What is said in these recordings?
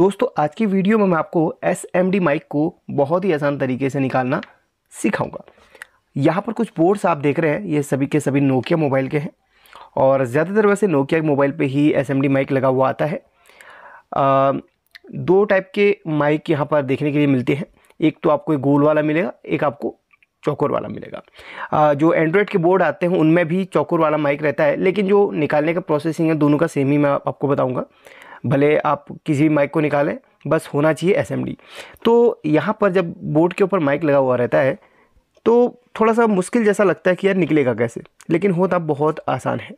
दोस्तों आज की वीडियो में मैं आपको एस एम डी माइक को बहुत ही आसान तरीके से निकालना सिखाऊंगा यहाँ पर कुछ बोर्ड्स आप देख रहे हैं ये सभी के सभी नोकिया मोबाइल के हैं और ज़्यादातर वैसे नोकिया मोबाइल पे ही एस एम डी माइक लगा हुआ आता है आ, दो टाइप के माइक यहाँ पर देखने के लिए मिलते हैं एक तो आपको एक गोल वाला मिलेगा एक आपको चौकोर वाला मिलेगा आ, जो एंड्रॉयड के बोर्ड आते हैं उनमें भी चौकोर वाला माइक रहता है लेकिन जो निकालने का प्रोसेसिंग है दोनों का सेम ही मैं आपको बताऊँगा भले आप किसी भी माइक को निकालें बस होना चाहिए एस तो यहाँ पर जब बोर्ड के ऊपर माइक लगा हुआ रहता है तो थोड़ा सा मुश्किल जैसा लगता है कि यार निकलेगा कैसे लेकिन होता बहुत आसान है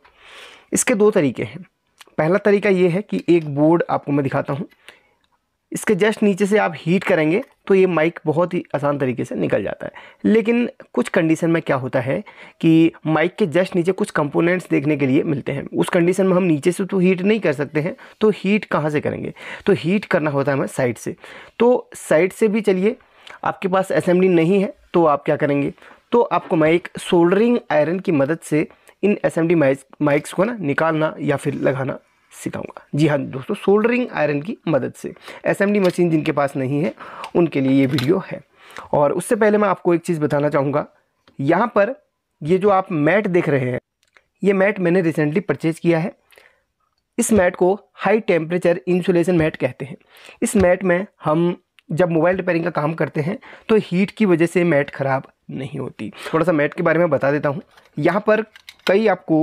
इसके दो तरीके हैं पहला तरीका ये है कि एक बोर्ड आपको मैं दिखाता हूँ इसके जस्ट नीचे से आप हीट करेंगे तो ये माइक बहुत ही आसान तरीके से निकल जाता है लेकिन कुछ कंडीशन में क्या होता है कि माइक के जस्ट नीचे कुछ कंपोनेंट्स देखने के लिए मिलते हैं उस कंडीशन में हम नीचे से तो हीट नहीं कर सकते हैं तो हीट कहाँ से करेंगे तो हीट करना होता है हमें साइड से तो साइड से भी चलिए आपके पास असेंबली नहीं है तो आप क्या करेंगे तो आपको मैं एक सोल्डरिंग आयरन की मदद से इन एस एम माइक्स को ना निकालना या फिर लगाना सिखाऊंगा जी हाँ दोस्तों सोल्डरिंग आयरन की मदद से एसएमडी मशीन जिनके पास नहीं है उनके लिए ये वीडियो है और उससे पहले मैं आपको एक चीज़ बताना चाहूँगा यहाँ पर ये जो आप मैट देख रहे हैं ये मैट मैंने रिसेंटली परचेज़ किया है इस मैट को हाई टेम्परेचर इंसुलेशन मैट कहते हैं इस मैट में हम जब मोबाइल रिपेयरिंग का काम करते हैं तो हीट की वजह से मैट ख़राब नहीं होती थोड़ा सा मैट के बारे में बता देता हूँ यहाँ पर कई आपको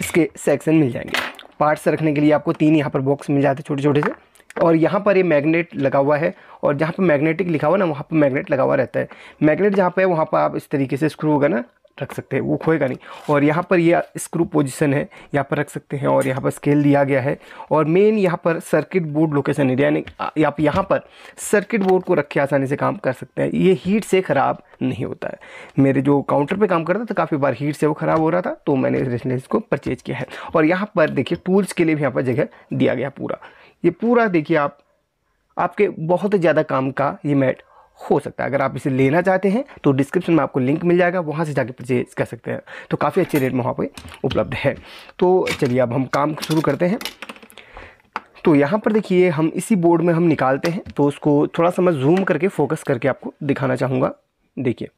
इसके सेक्शन मिल जाएंगे पार्ट्स रखने के लिए आपको तीन यहाँ पर बॉक्स मिल जाते हैं छोटे छोटे से और यहाँ पर ये मैग्नेट लगा हुआ है और जहाँ पर मैग्नेटिक लिखा हुआ ना वहाँ पर मैग्नेट लगा हुआ रहता है मैग्नेट जहाँ पर है वहाँ पर आप इस तरीके से स्क्रू होगा ना रख सकते हैं वो खोएगा नहीं और यहाँ पर ये स्क्रू पोजीशन है यहाँ पर रख सकते हैं और यहाँ पर स्केल दिया गया है और मेन यहाँ पर सर्किट बोर्ड लोकेशन है यानी आप यहाँ पर सर्किट बोर्ड को रख के आसानी से काम कर सकते हैं ये हीट से ख़राब नहीं होता है मेरे जो काउंटर पे काम करता था तो काफ़ी बार हीट से वो ख़राब हो रहा था तो मैंने इसको परचेज किया है और यहाँ पर देखिए टूल्स के लिए भी यहाँ पर जगह दिया गया पूरा ये पूरा देखिए आप आपके बहुत ज़्यादा काम का ये मैट हो सकता है अगर आप इसे लेना चाहते हैं तो डिस्क्रिप्शन में आपको लिंक मिल जाएगा वहाँ से जाके परचेज कर सकते हैं तो काफ़ी अच्छे रेट में वहाँ पर उपलब्ध है तो चलिए अब हम काम शुरू करते हैं तो यहाँ पर देखिए हम इसी बोर्ड में हम निकालते हैं तो उसको थोड़ा सा मैं जूम करके फोकस करके आपको दिखाना चाहूँगा देखिए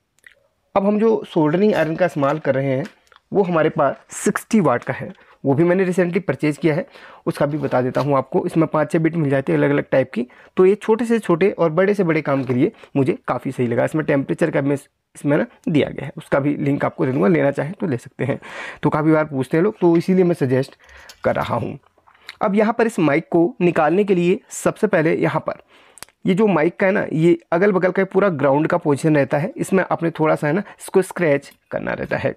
अब हम जो सोल्डरिंग आयरन का इस्तेमाल कर रहे हैं वो हमारे पास सिक्सटी वाट का है वो भी मैंने रिसेंटली परचेज़ किया है उसका भी बता देता हूँ आपको इसमें पाँच छः बिट मिल जाती है अलग अलग टाइप की तो ये छोटे से छोटे और बड़े से बड़े काम के लिए मुझे काफ़ी सही लगा इसमें टेम्परेचर का मैं इसमें ना दिया गया है उसका भी लिंक आपको दे दूँगा लेना चाहें तो ले सकते हैं तो काफ़ी बार पूछते हैं लोग तो इसीलिए मैं सजेस्ट कर रहा हूँ अब यहाँ पर इस माइक को निकालने के लिए सबसे पहले यहाँ पर ये जो माइक का है ना ये अगल बगल का पूरा ग्राउंड का पोजिशन रहता है इसमें आपने थोड़ा सा है ना इसको स्क्रैच करना रहता है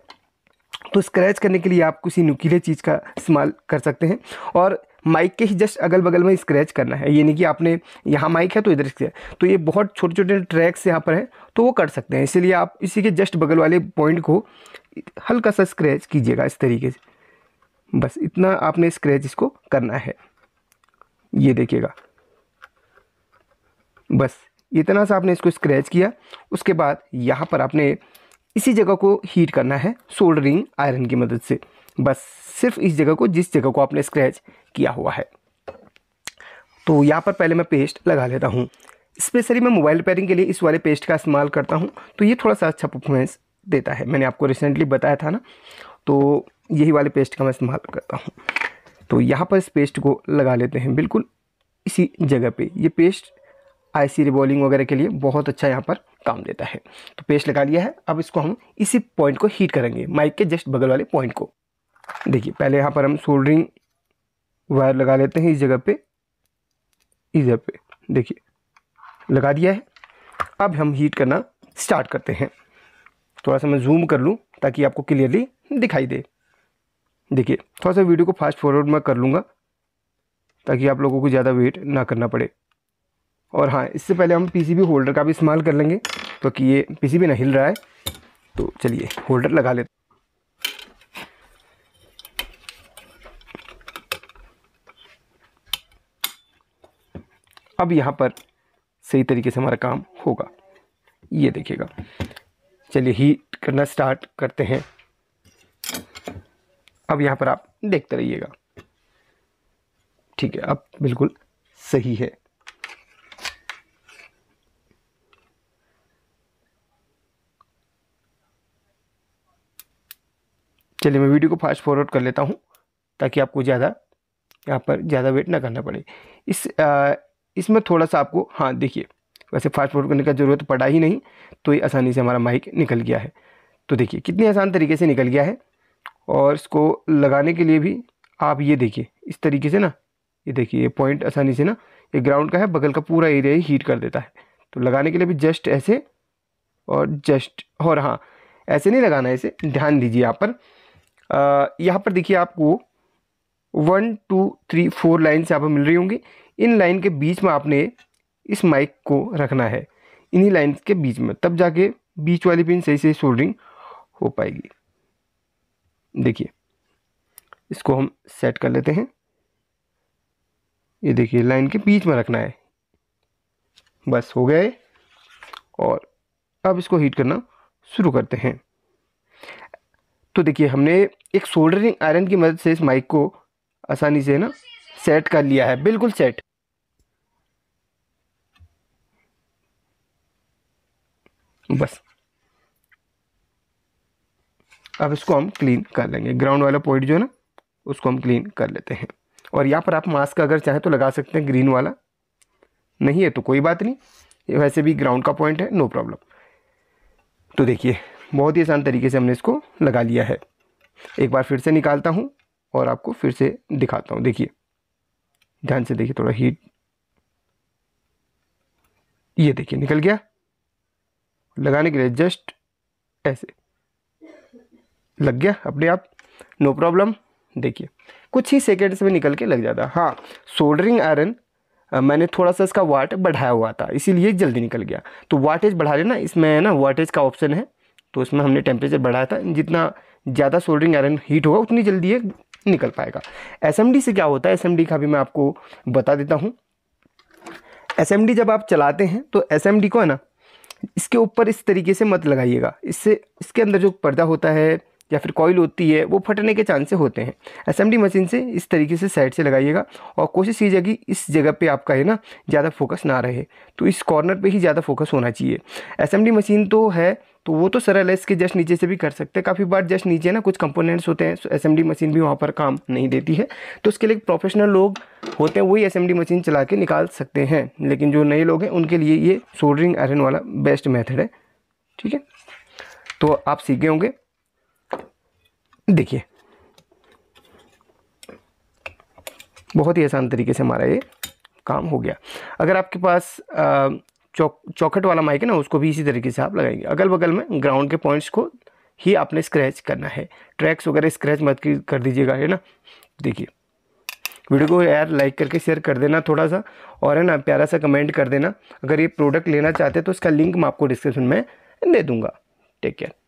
तो स्क्रैच करने के लिए आप किसी नुकीले चीज़ का इस्तेमाल कर सकते हैं और माइक के ही जस्ट अगल बगल में स्क्रैच करना है यानी कि आपने यहाँ माइक है तो इधर से तो ये बहुत छोटे छोटे ट्रैक्स यहाँ पर हैं तो वो कर सकते हैं इसीलिए आप इसी के जस्ट बगल वाले पॉइंट को हल्का सा स्क्रैच कीजिएगा इस तरीके से बस इतना आपने स्क्रैच इसको करना है ये देखिएगा बस इतना सा आपने इसको स्क्रैच किया उसके बाद यहाँ पर आपने इसी जगह को हीट करना है सोल्डरिंग आयरन की मदद से बस सिर्फ इस जगह को जिस जगह को आपने स्क्रैच किया हुआ है तो यहाँ पर पहले मैं पेस्ट लगा लेता हूँ स्पेशली मैं मोबाइल रिपेयरिंग के लिए इस वाले पेस्ट का इस्तेमाल करता हूँ तो ये थोड़ा सा अच्छा परफॉर्मेंस देता है मैंने आपको रिसेंटली बताया था ना तो यही वाले पेस्ट का मैं इस्तेमाल करता हूँ तो यहाँ पर इस पेस्ट को लगा लेते हैं बिल्कुल इसी जगह पे ये पेस्ट आईसी रिबॉलिंग वगैरह के लिए बहुत अच्छा यहाँ पर काम देता है तो पेस्ट लगा लिया है अब इसको हम इसी पॉइंट को हीट करेंगे माइक के जस्ट बगल वाले पॉइंट को देखिए पहले यहाँ पर हम सोल्डरिंग वायर लगा लेते हैं इस जगह पे इस जगह पे देखिए लगा दिया है अब हम हीट करना स्टार्ट करते हैं थोड़ा सा मैं जूम कर लूँ ताकि आपको क्लियरली दिखाई दे देखिए थोड़ा सा वीडियो को फास्ट फॉरवर्ड में कर लूँगा ताकि आप लोगों को ज़्यादा वेट ना करना पड़े और हाँ इससे पहले हम पीसीबी होल्डर का भी इस्तेमाल कर लेंगे क्योंकि तो ये पीसीबी नहीं हिल रहा है तो चलिए होल्डर लगा लेते अब यहाँ पर सही तरीके से हमारा काम होगा ये देखिएगा चलिए हीट करना स्टार्ट करते हैं अब यहाँ पर आप देखते रहिएगा ठीक है अब बिल्कुल सही है चलिए मैं वीडियो को फास्ट फॉरवर्ड कर लेता हूँ ताकि आपको ज़्यादा यहाँ पर ज़्यादा वेट ना करना पड़े इस इसमें थोड़ा सा आपको हाँ देखिए वैसे फास्ट फॉरवर्ड करने का ज़रूरत पड़ा ही नहीं तो ये आसानी से हमारा माइक निकल गया है तो देखिए कितने आसान तरीके से निकल गया है और इसको लगाने के लिए भी आप ये देखिए इस तरीके से ना ये देखिए ये पॉइंट आसानी से ना ये ग्राउंड का है बगल का पूरा एरिया ही हीट कर देता है तो लगाने के लिए भी जस्ट ऐसे और जस्ट और हाँ ऐसे नहीं लगाना है ऐसे ध्यान दीजिए यहाँ पर यहाँ पर देखिए आपको one two three four line से आप मिल रही होंगी इन लाइन के बीच में आपने इस माइक को रखना है इन्हीं लाइन के बीच में तब जाके बीच वाली पिन सही से सोल्डरिंग हो पाएगी देखिए इसको हम सेट कर लेते हैं ये देखिए लाइन के बीच में रखना है बस हो गए और अब इसको हीट करना शुरू करते हैं तो देखिए हमने एक सोल्डरिंग आयरन की मदद से इस माइक को आसानी से ना सेट कर लिया है बिल्कुल सेट बस अब इसको हम क्लीन कर लेंगे ग्राउंड वाला पॉइंट जो है ना उसको हम क्लीन कर लेते हैं और यहाँ पर आप मास्क अगर चाहें तो लगा सकते हैं ग्रीन वाला नहीं है तो कोई बात नहीं वैसे भी ग्राउंड का पॉइंट है नो प्रॉब्लम तो देखिए बहुत ही आसान तरीके से हमने इसको लगा लिया है एक बार फिर से निकालता हूँ और आपको फिर से दिखाता हूँ देखिए ध्यान से देखिए थोड़ा हीट ये देखिए निकल गया लगाने के लिए जस्ट ऐसे लग गया अपने आप नो प्रॉब्लम देखिए कुछ ही सेकेंड्स में निकल के लग जाता हाँ सोल्डरिंग आयरन मैंने थोड़ा सा इसका वाट बढ़ाया हुआ था इसीलिए जल्दी निकल गया तो वाटेज बढ़ा लेना इसमें है ना वाटेज का ऑप्शन है तो इसमें हमने टेम्परेचर बढ़ाया था जितना ज़्यादा सोल्डरिंग आयरन हीट होगा उतनी जल्दी ये निकल पाएगा एस से क्या होता है एस का भी मैं आपको बता देता हूँ एस जब आप चलाते हैं तो एस को है ना इसके ऊपर इस तरीके से मत लगाइएगा इससे इसके अंदर जो पर्दा होता है या फिर कॉयल होती है वो फटने के चांसेस होते हैं एस मशीन से इस तरीके से साइड से लगाइएगा और कोशिश कीजिए कि इस जगह पे आपका है ना ज़्यादा फोकस ना रहे तो इस कॉर्नर पे ही ज़्यादा फोकस होना चाहिए एस मशीन तो है तो वो तो सरल है इसके जस्ट नीचे से भी कर सकते हैं काफ़ी बार जस्ट नीचे ना कुछ कंपोनेंट्स होते हैं एस एम मशीन भी वहाँ पर काम नहीं देती है तो उसके लिए प्रोफेशनल लोग होते हैं वही एस मशीन चला के निकाल सकते हैं लेकिन जो नए लोग हैं उनके लिए ये सोल्डरिंग आयरन वाला बेस्ट मैथड है ठीक है तो आप सीखे होंगे देखिए बहुत ही आसान तरीके से हमारा ये काम हो गया अगर आपके पास चौक चौखट वाला माइक है ना उसको भी इसी तरीके से आप लगाएंगे अगल बगल में ग्राउंड के पॉइंट्स को ही आपने स्क्रैच करना है ट्रैक्स वगैरह स्क्रैच मत कर दीजिएगा है ना देखिए वीडियो को यार लाइक करके शेयर कर देना थोड़ा सा और है ना प्यारा सा कमेंट कर देना अगर ये प्रोडक्ट लेना चाहते हैं तो इसका लिंक मैं आपको डिस्क्रिप्शन में दे दूँगा टेक केयर